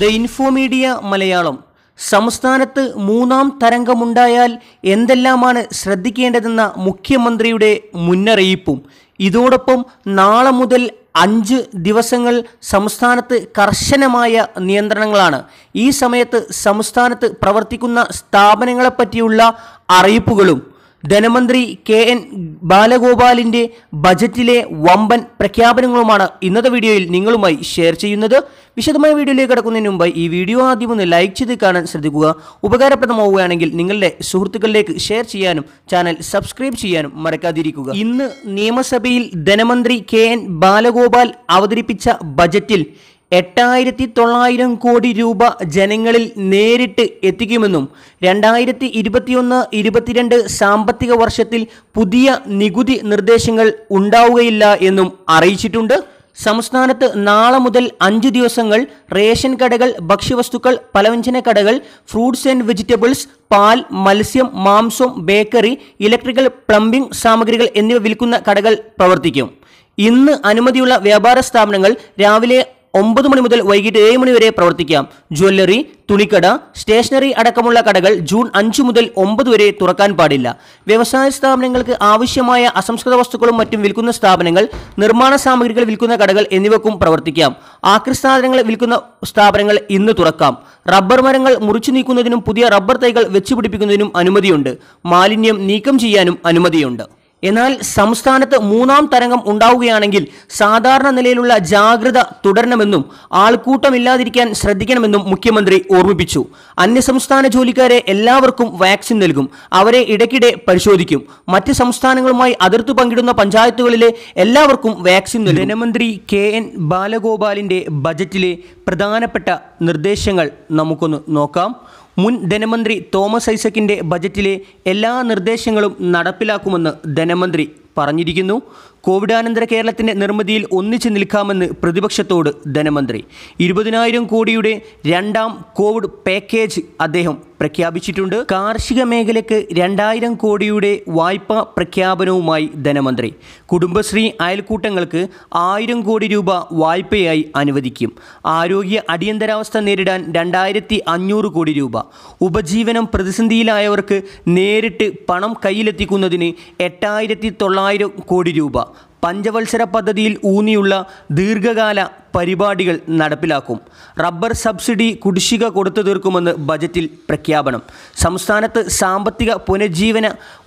the Infomedia Malayalam സംസ്ഥാനത്ത് മൂന്നാം തരംഗമുണ്ടായാൽ എന്തെല്ലാമാണ് ശ്രദ്ധിക്കേണ്ടതെന്ന മുഖ്യമന്ത്രിയുടെ മുന്നറിയിപ്പും ഇതോടൊപ്പം നാളെ മുതൽ അഞ്ച് ദിവസങ്ങൾ സംസ്ഥാനത്ത് കർശനമായ നിയന്ത്രണങ്ങളാണ് ഈ സമയത്ത് സംസ്ഥാനത്ത് പ്രവർത്തിക്കുന്ന സ്ഥാപനങ്ങളെപ്പറ്റിയുള്ള അറിയിപ്പുകളും ധനമന്ത്രി കെ എൻ ബാലഗോപാലിൻ്റെ ബജറ്റിലെ വമ്പൻ പ്രഖ്യാപനങ്ങളുമാണ് ഇന്നത്തെ വീഡിയോയിൽ നിങ്ങളുമായി ഷെയർ ചെയ്യുന്നത് വിശദമായ വീഡിയോയിലേക്ക് കടക്കുന്നതിന് മുമ്പ് ഈ വീഡിയോ ആദ്യം ഒന്ന് ലൈക്ക് ചെയ്ത് കാണാൻ ശ്രദ്ധിക്കുക ഉപകാരപ്രദമാവുകയാണെങ്കിൽ നിങ്ങളുടെ സുഹൃത്തുക്കളിലേക്ക് ഷെയർ ചെയ്യാനും ചാനൽ സബ്സ്ക്രൈബ് ചെയ്യാനും മറക്കാതിരിക്കുക ഇന്ന് നിയമസഭയിൽ ധനമന്ത്രി കെ എൻ ബാലഗോപാൽ അവതരിപ്പിച്ച ബജറ്റിൽ എട്ടായിരത്തി തൊള്ളായിരം കോടി രൂപ ജനങ്ങളിൽ നേരിട്ട് എത്തിക്കുമെന്നും രണ്ടായിരത്തി ഇരുപത്തിയൊന്ന് ഇരുപത്തിരണ്ട് സാമ്പത്തിക വർഷത്തിൽ പുതിയ നികുതി നിർദ്ദേശങ്ങൾ ഉണ്ടാവുകയില്ല എന്നും അറിയിച്ചിട്ടുണ്ട് സംസ്ഥാനത്ത് നാളെ മുതൽ അഞ്ച് ദിവസങ്ങൾ റേഷൻ കടകൾ ഭക്ഷ്യവസ്തുക്കൾ പലവ്യഞ്ജന കടകൾ ഫ്രൂട്ട്സ് ആൻഡ് വെജിറ്റബിൾസ് പാൽ മത്സ്യം മാംസം ബേക്കറി ഇലക്ട്രിക്കൽ പ്ലംബിംഗ് സാമഗ്രികൾ എന്നിവ വിൽക്കുന്ന കടകൾ പ്രവർത്തിക്കും ഇന്ന് അനുമതിയുള്ള വ്യാപാര സ്ഥാപനങ്ങൾ രാവിലെ ഒമ്പത് മണി മുതൽ വൈകിട്ട് ഏഴ് മണി വരെ പ്രവർത്തിക്കാം ജ്വല്ലറി തുണിക്കട സ്റ്റേഷനറി അടക്കമുള്ള കടകൾ ജൂൺ അഞ്ച് മുതൽ ഒമ്പത് വരെ തുറക്കാൻ പാടില്ല വ്യവസായ സ്ഥാപനങ്ങൾക്ക് ആവശ്യമായ അസംസ്കൃത വസ്തുക്കളും മറ്റും വിൽക്കുന്ന സ്ഥാപനങ്ങൾ നിർമ്മാണ സാമഗ്രികൾ വിൽക്കുന്ന കടകൾ എന്നിവക്കും പ്രവർത്തിക്കാം ആക്രി സാധനങ്ങൾ വിൽക്കുന്ന സ്ഥാപനങ്ങൾ ഇന്ന് തുറക്കാം റബ്ബർ മരങ്ങൾ മുറിച്ചു നീക്കുന്നതിനും പുതിയ റബ്ബർ തൈകൾ വെച്ചുപിടിപ്പിക്കുന്നതിനും അനുമതിയുണ്ട് മാലിന്യം നീക്കം ചെയ്യാനും അനുമതിയുണ്ട് എന്നാൽ സംസ്ഥാനത്ത് മൂന്നാം തരംഗം ഉണ്ടാവുകയാണെങ്കിൽ സാധാരണ നിലയിലുള്ള ജാഗ്രത തുടരണമെന്നും ആൾക്കൂട്ടമില്ലാതിരിക്കാൻ ശ്രദ്ധിക്കണമെന്നും മുഖ്യമന്ത്രി ഓർമ്മിപ്പിച്ചു അന്യസംസ്ഥാന ജോലിക്കാരെ എല്ലാവർക്കും വാക്സിൻ നൽകും അവരെ ഇടയ്ക്കിടെ പരിശോധിക്കും മറ്റ് സംസ്ഥാനങ്ങളുമായി അതിർത്തി പങ്കിടുന്ന പഞ്ചായത്തുകളിലെ എല്ലാവർക്കും വാക്സിൻ നൽകും ധനമന്ത്രി കെ എൻ ബാലഗോപാലിന്റെ ബജറ്റിലെ പ്രധാനപ്പെട്ട നിർദ്ദേശങ്ങൾ നമുക്കൊന്ന് നോക്കാം മുൻ ധനമന്ത്രി തോമസ് ഐസക്കിൻ്റെ ബജറ്റിലെ എല്ലാ നിർദ്ദേശങ്ങളും നടപ്പിലാക്കുമെന്ന് ധനമന്ത്രി പറഞ്ഞിരിക്കുന്നു കോവിഡാനന്തര കേരളത്തിന്റെ നിർമ്മിതിയിൽ ഒന്നിച്ചു നിൽക്കാമെന്ന് പ്രതിപക്ഷത്തോട് ധനമന്ത്രി ഇരുപതിനായിരം കോടിയുടെ രണ്ടാം കോവിഡ് പാക്കേജ് അദ്ദേഹം പ്രഖ്യാപിച്ചിട്ടുണ്ട് കാർഷിക മേഖലയ്ക്ക് രണ്ടായിരം കോടിയുടെ വായ്പാ പ്രഖ്യാപനവുമായി ധനമന്ത്രി കുടുംബശ്രീ അയൽക്കൂട്ടങ്ങൾക്ക് ആയിരം കോടി രൂപ വായ്പയായി അനുവദിക്കും ആരോഗ്യ അടിയന്തരാവസ്ഥ നേരിടാൻ രണ്ടായിരത്തി അഞ്ഞൂറ് കോടി രൂപ ഉപജീവനം പ്രതിസന്ധിയിലായവർക്ക് നേരിട്ട് പണം കയ്യിലെത്തിക്കുന്നതിന് എട്ടായിരത്തി തൊള്ളായിരം കോടി രൂപ പഞ്ചവത്സര പദ്ധതിയിൽ ഊന്നിയുള്ള ദീർഘകാല പരിപാടികൾ നടപ്പിലാക്കും റബ്ബർ സബ്സിഡി കുടിശ്ശിക കൊടുത്തു തീർക്കുമെന്ന് ബജറ്റിൽ പ്രഖ്യാപനം സംസ്ഥാനത്ത് സാമ്പത്തിക പുനജീവന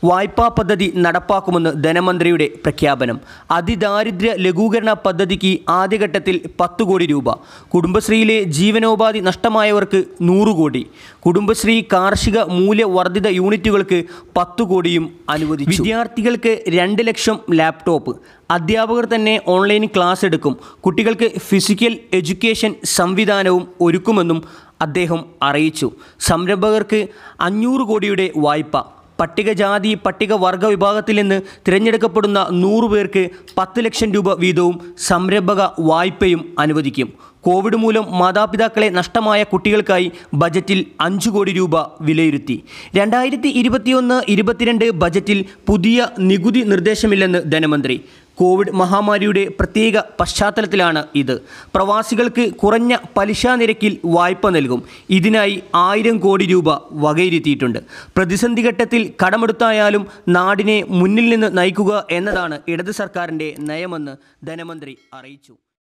വായ്പാ പദ്ധതി നടപ്പാക്കുമെന്ന് ധനമന്ത്രിയുടെ പ്രഖ്യാപനം അതിദാരിദ്ര്യ ലഘൂകരണ പദ്ധതിക്ക് ആദ്യഘട്ടത്തിൽ പത്ത് കോടി രൂപ കുടുംബശ്രീയിലെ ജീവനോപാധി നഷ്ടമായവർക്ക് നൂറ് കോടി കുടുംബശ്രീ കാർഷിക മൂല്യവർദ്ധിത യൂണിറ്റുകൾക്ക് പത്ത് കോടിയും അനുവദിച്ചു വിദ്യാർത്ഥികൾക്ക് രണ്ട് ലക്ഷം ലാപ്ടോപ്പ് അധ്യാപകർ തന്നെ ഓൺലൈൻ ക്ലാസ് എടുക്കും കുട്ടികൾക്ക് ഫിസിക്കൽ എഡ്യൂക്കേഷൻ സംവിധാനവും ഒരുക്കുമെന്നും അദ്ദേഹം അറിയിച്ചു സംരംഭകർക്ക് അഞ്ഞൂറ് കോടിയുടെ വായ്പ പട്ടികജാതി പട്ടികവർഗ വിഭാഗത്തിൽ നിന്ന് തിരഞ്ഞെടുക്കപ്പെടുന്ന നൂറ് പേർക്ക് പത്ത് ലക്ഷം രൂപ വീതവും സംരംഭക വായ്പയും അനുവദിക്കും കോവിഡ് മൂലം മാതാപിതാക്കളെ നഷ്ടമായ കുട്ടികൾക്കായി ബജറ്റിൽ അഞ്ച് കോടി രൂപ വിലയിരുത്തി രണ്ടായിരത്തി ഇരുപത്തിയൊന്ന് ഇരുപത്തിരണ്ട് ബജറ്റിൽ പുതിയ നികുതി നിർദ്ദേശമില്ലെന്ന് ധനമന്ത്രി കോവിഡ് മഹാമാരിയുടെ പ്രത്യേക പശ്ചാത്തലത്തിലാണ് ഇത് പ്രവാസികൾക്ക് കുറഞ്ഞ പലിശ നിരക്കിൽ വായ്പ നൽകും ഇതിനായി ആയിരം കോടി രൂപ വകയിരുത്തിയിട്ടുണ്ട് പ്രതിസന്ധി ഘട്ടത്തിൽ കടമെടുത്തായാലും നാടിനെ മുന്നിൽ നിന്ന് നയിക്കുക എന്നതാണ് ഇടത് സർക്കാരിൻ്റെ നയമെന്ന് ധനമന്ത്രി അറിയിച്ചു